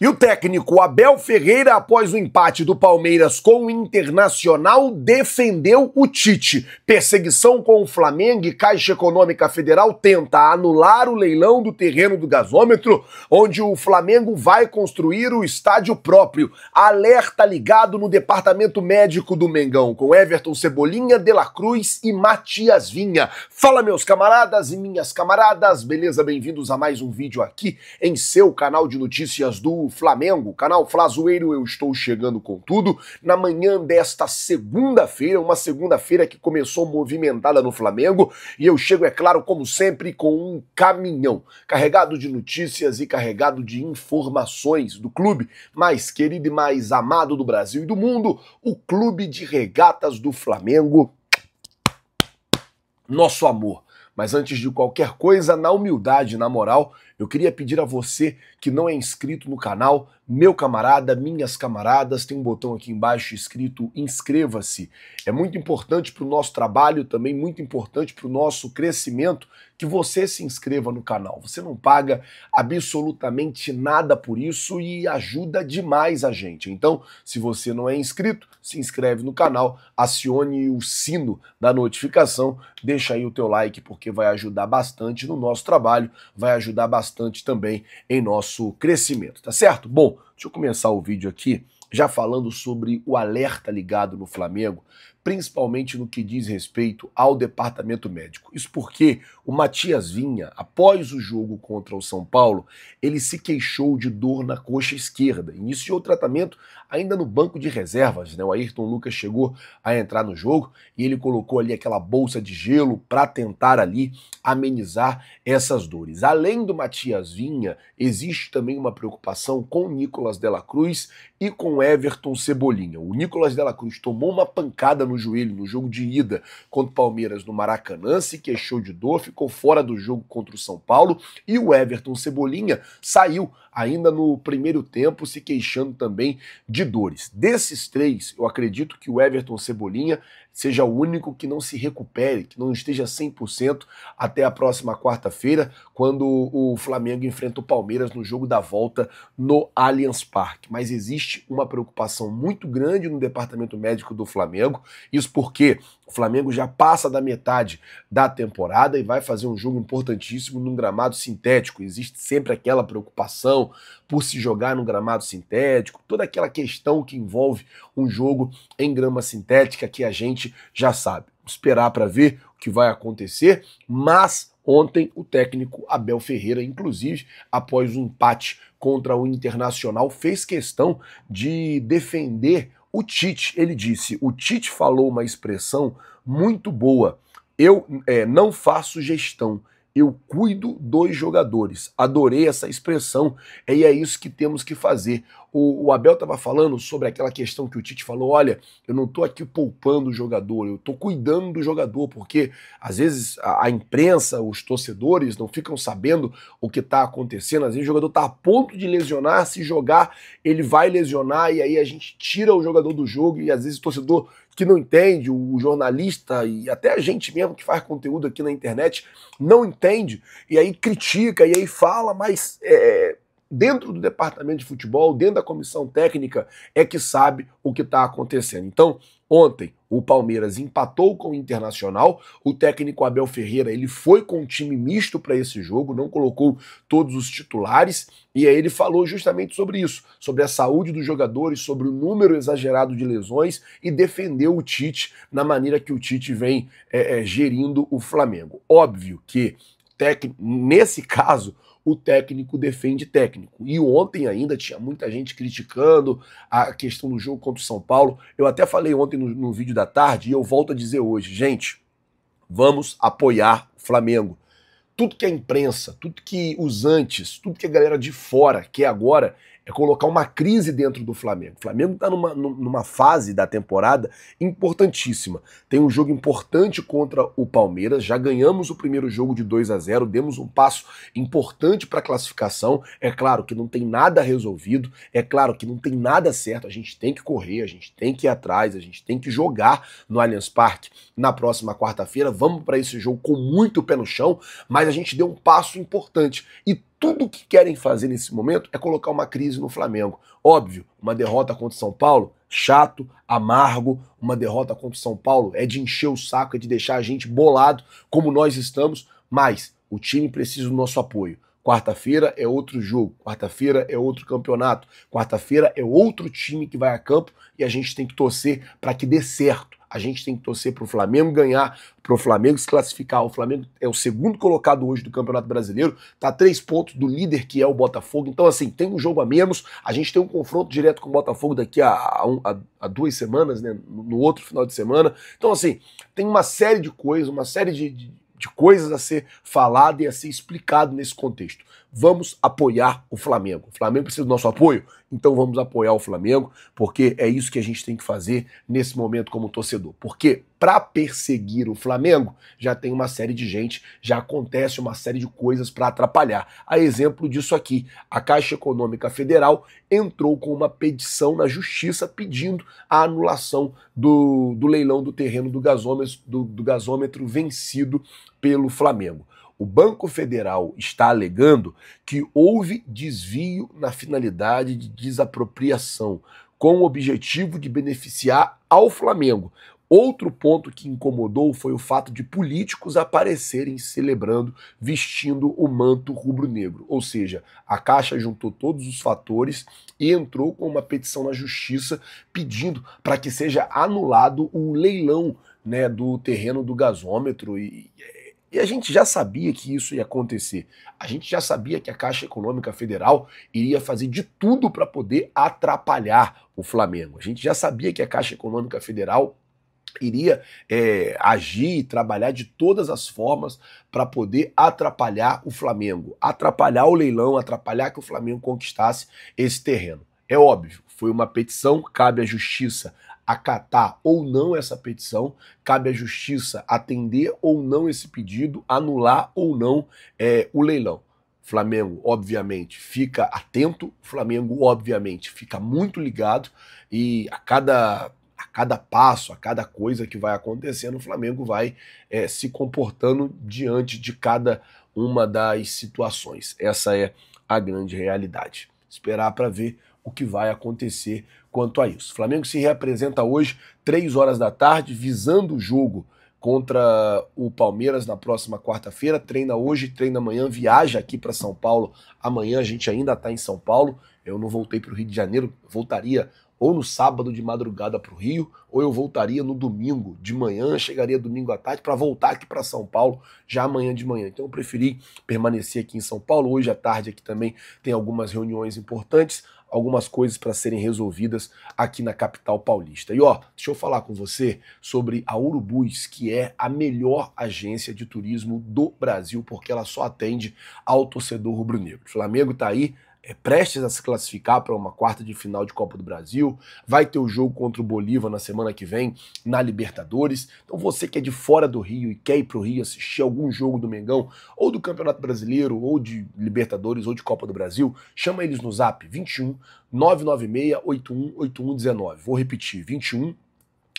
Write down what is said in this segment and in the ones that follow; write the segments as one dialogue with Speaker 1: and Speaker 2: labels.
Speaker 1: E o técnico Abel Ferreira, após o empate do Palmeiras com o Internacional, defendeu o Tite. Perseguição com o Flamengo e Caixa Econômica Federal tenta anular o leilão do terreno do gasômetro, onde o Flamengo vai construir o estádio próprio. Alerta ligado no departamento médico do Mengão, com Everton Cebolinha, De La Cruz e Matias Vinha. Fala, meus camaradas e minhas camaradas, beleza? Bem-vindos a mais um vídeo aqui em seu canal de notícias do Flamengo, canal Flazoeiro, eu estou chegando com tudo. Na manhã desta segunda-feira, uma segunda-feira que começou movimentada no Flamengo, e eu chego, é claro, como sempre, com um caminhão carregado de notícias e carregado de informações do clube mais querido e mais amado do Brasil e do mundo, o Clube de Regatas do Flamengo. Nosso amor. Mas antes de qualquer coisa, na humildade, na moral, eu queria pedir a você que não é inscrito no canal, meu camarada, minhas camaradas, tem um botão aqui embaixo escrito inscreva-se. É muito importante para o nosso trabalho, também muito importante para o nosso crescimento que você se inscreva no canal. Você não paga absolutamente nada por isso e ajuda demais a gente. Então, se você não é inscrito, se inscreve no canal, acione o sino da notificação, deixa aí o teu like porque vai ajudar bastante no nosso trabalho, vai ajudar bastante bastante também em nosso crescimento, tá certo? Bom, deixa eu começar o vídeo aqui já falando sobre o alerta ligado no Flamengo principalmente no que diz respeito ao departamento médico. Isso porque o Matias Vinha, após o jogo contra o São Paulo, ele se queixou de dor na coxa esquerda. Iniciou o tratamento ainda no banco de reservas, né? O Ayrton Lucas chegou a entrar no jogo e ele colocou ali aquela bolsa de gelo para tentar ali amenizar essas dores. Além do Matias Vinha, existe também uma preocupação com Nicolas Dela Cruz e com Everton Cebolinha. O Nicolas Dela Cruz tomou uma pancada no no joelho no jogo de ida contra o Palmeiras no Maracanã, se queixou de dor, ficou fora do jogo contra o São Paulo e o Everton Cebolinha saiu ainda no primeiro tempo, se queixando também de dores. Desses três, eu acredito que o Everton Cebolinha seja o único que não se recupere, que não esteja 100% até a próxima quarta-feira, quando o Flamengo enfrenta o Palmeiras no jogo da volta no Allianz Parque. Mas existe uma preocupação muito grande no departamento médico do Flamengo, isso porque o Flamengo já passa da metade da temporada e vai fazer um jogo importantíssimo num gramado sintético. Existe sempre aquela preocupação por se jogar num gramado sintético, toda aquela questão que envolve um jogo em grama sintética que a gente já sabe. Esperar para ver o que vai acontecer, mas Ontem, o técnico Abel Ferreira, inclusive, após o um empate contra o Internacional, fez questão de defender o Tite, ele disse, o Tite falou uma expressão muito boa. Eu é, não faço gestão, eu cuido dos jogadores. Adorei essa expressão e é isso que temos que fazer. O, o Abel estava falando sobre aquela questão que o Tite falou: olha, eu não estou aqui poupando o jogador, eu estou cuidando do jogador, porque às vezes a, a, imprensa, os torcedores não ficam sabendo o que está acontecendo. Às vezes o jogador está a ponto de lesionar, se jogar, ele vai lesionar e aí a gente tira o jogador do jogo e às vezes o torcedor que não entende, o jornalista e até a gente mesmo que faz conteúdo aqui na internet não entende, e aí critica, e aí fala, mas é, dentro do departamento de futebol, dentro da comissão técnica, é que sabe o que está acontecendo. Então, ontem, o Palmeiras empatou com o Internacional. O técnico Abel Ferreira ele foi com um time misto para esse jogo, não colocou todos os titulares. E aí ele falou justamente sobre isso, sobre a saúde dos jogadores, sobre o número exagerado de lesões e defendeu o Tite na maneira que o Tite vem é, é, gerindo o Flamengo. Óbvio que, nesse caso, o técnico defende técnico. E ontem ainda tinha muita gente criticando a questão do jogo contra o São Paulo. Eu até falei ontem no, no vídeo da tarde e eu volto a dizer hoje, gente, vamos apoiar o Flamengo. Tudo que a imprensa, tudo que os antes, tudo que a galera de fora quer agora é colocar uma crise dentro do Flamengo. O Flamengo está numa, numa fase da temporada importantíssima. Tem um jogo importante contra o Palmeiras, já ganhamos o primeiro jogo de 2 a 0 demos um passo importante para a classificação. É claro que não tem nada resolvido, é claro que não tem nada certo, a gente tem que correr, a gente tem que ir atrás, a gente tem que jogar no Allianz Parque na próxima quarta-feira. Vamos para esse jogo com muito pé no chão, mas a gente deu um passo importante e tudo o que querem fazer nesse momento é colocar uma crise no Flamengo. Óbvio, uma derrota contra o São Paulo, chato, amargo, uma derrota contra o São Paulo é de encher o saco, é de deixar a gente bolado, como nós estamos, mas o time precisa do nosso apoio. Quarta-feira é outro jogo, quarta-feira é outro campeonato, quarta-feira é outro time que vai a campo e a gente tem que torcer para que dê certo a gente tem que torcer para o Flamengo ganhar, para o Flamengo se classificar. O Flamengo é o segundo colocado hoje do Campeonato Brasileiro, tá a três pontos do líder que é o Botafogo. Então, assim, tem um jogo a menos. A gente tem um confronto direto com o Botafogo daqui a, a, a duas semanas, né? No outro final de semana. Então, assim, tem uma série de coisas, uma série de, de de coisas a ser falado e a ser explicado nesse contexto. Vamos apoiar o Flamengo. O Flamengo precisa do nosso apoio? Então vamos apoiar o Flamengo, porque é isso que a gente tem que fazer nesse momento como torcedor. Porque para perseguir o Flamengo, já tem uma série de gente, já acontece uma série de coisas para atrapalhar. A exemplo disso aqui, a Caixa Econômica Federal entrou com uma petição na justiça pedindo a anulação do, do leilão do terreno do gasômetro, do, do gasômetro vencido pelo Flamengo o Banco Federal está alegando que houve desvio na finalidade de desapropriação, com o objetivo de beneficiar ao Flamengo. Outro ponto que incomodou foi o fato de políticos aparecerem celebrando vestindo o manto rubro-negro. Ou seja, a Caixa juntou todos os fatores e entrou com uma petição na justiça pedindo para que seja anulado o leilão né, do terreno do gasômetro. E e a gente já sabia que isso ia acontecer. A gente já sabia que a Caixa Econômica Federal iria fazer de tudo para poder atrapalhar o Flamengo. A gente já sabia que a Caixa Econômica Federal iria é, agir e trabalhar de todas as formas para poder atrapalhar o Flamengo, atrapalhar o leilão, atrapalhar que o Flamengo conquistasse esse terreno. É óbvio, foi uma petição, cabe à justiça acatar ou não essa petição, cabe à justiça atender ou não esse pedido, anular ou não é, o leilão. Flamengo, obviamente, fica atento, Flamengo, obviamente, fica muito ligado e a cada a cada passo, a cada coisa que vai acontecendo, o Flamengo vai é, se comportando diante de cada uma das situações. Essa é a grande realidade. Esperar para ver o que vai acontecer quanto a isso. O Flamengo se reapresenta hoje, 3 horas da tarde, visando o jogo contra o Palmeiras na próxima quarta-feira. Treina hoje, treina amanhã, viaja aqui para São Paulo. Amanhã a gente ainda está em São Paulo. Eu não voltei para o Rio de Janeiro, voltaria ou no sábado de madrugada para o Rio, ou eu voltaria no domingo de manhã, chegaria domingo à tarde para voltar aqui para São Paulo já amanhã de manhã. Então eu preferi permanecer aqui em São Paulo. Hoje à tarde aqui também tem algumas reuniões importantes, algumas coisas para serem resolvidas aqui na capital paulista. E ó, deixa eu falar com você sobre a Urubus, que é a melhor agência de turismo do Brasil, porque ela só atende ao torcedor rubro-negro. Flamengo está aí é, prestes a se classificar para uma quarta de final de Copa do Brasil, vai ter o jogo contra o Bolívar na semana que vem, na Libertadores. Então você que é de fora do Rio e quer ir para o Rio assistir algum jogo do Mengão, ou do Campeonato Brasileiro, ou de Libertadores, ou de Copa do Brasil, chama eles no zap 21 996 81 8119. Vou repetir, 21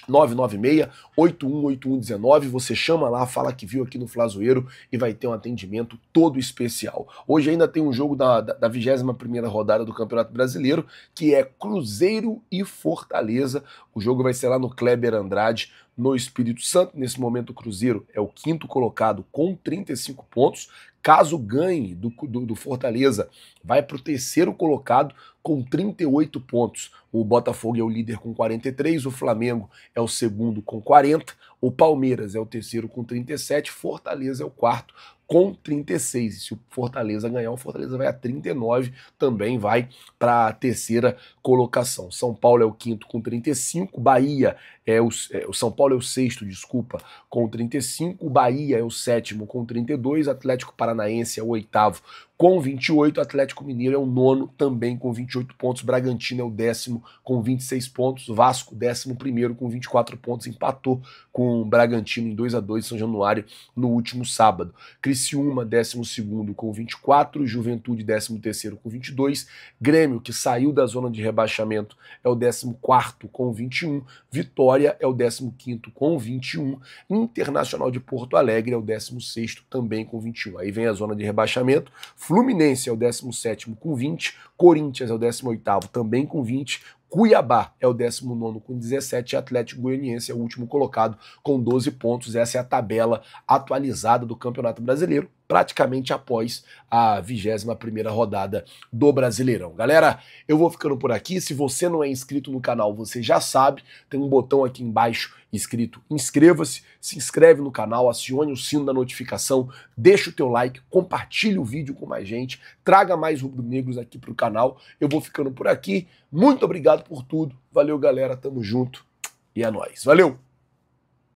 Speaker 1: 996-818119. Você chama lá, fala que viu aqui no Flazoeiro e vai ter um atendimento todo especial. Hoje ainda tem um jogo da, da, da 21 rodada do Campeonato Brasileiro, que é Cruzeiro e Fortaleza. O jogo vai ser lá no Kleber Andrade, no Espírito Santo. Nesse momento, o Cruzeiro é o quinto colocado com 35 pontos. Caso ganhe do, do, do Fortaleza, vai para o terceiro colocado com 38 pontos. O Botafogo é o líder com 43, o Flamengo é o segundo com 40, o Palmeiras é o terceiro com 37, Fortaleza é o quarto com 36. E se o Fortaleza ganhar, o Fortaleza vai a 39, também vai para a terceira colocação. São Paulo é o quinto com 35, Bahia é o, é, o São Paulo é o sexto, desculpa, com 35, o Bahia é o sétimo com 32, Atlético Paranaense é o oitavo com 28, Atlético Mineiro é o nono também com 28 pontos, Bragantino é o décimo com 26 pontos, Vasco décimo primeiro com 24 pontos, empatou com o Bragantino em 2 a 2 São Januário no último sábado. Criciúma, 12 com 24, Juventude, 13 com 22, Grêmio, que saiu da zona de rebaixamento, é o 14 com 21, Vitória é o 15 com 21, Internacional de Porto Alegre é o 16 também com 21. Aí vem a zona de rebaixamento, Fluminense é o 17 com 20, Corinthians é o 18 também com 20, Cuiabá é o 19 com 17 Atlético Goianiense é o último colocado com 12 pontos. Essa é a tabela atualizada do Campeonato Brasileiro praticamente após a 21ª rodada do Brasileirão. Galera, eu vou ficando por aqui. Se você não é inscrito no canal, você já sabe, tem um botão aqui embaixo escrito inscreva-se, se inscreve no canal, acione o sino da notificação, deixa o teu like, compartilha o vídeo com mais gente, traga mais rubro-negros aqui pro canal. Eu vou ficando por aqui. Muito obrigado por tudo. Valeu, galera. Tamo junto. E é nóis. Valeu!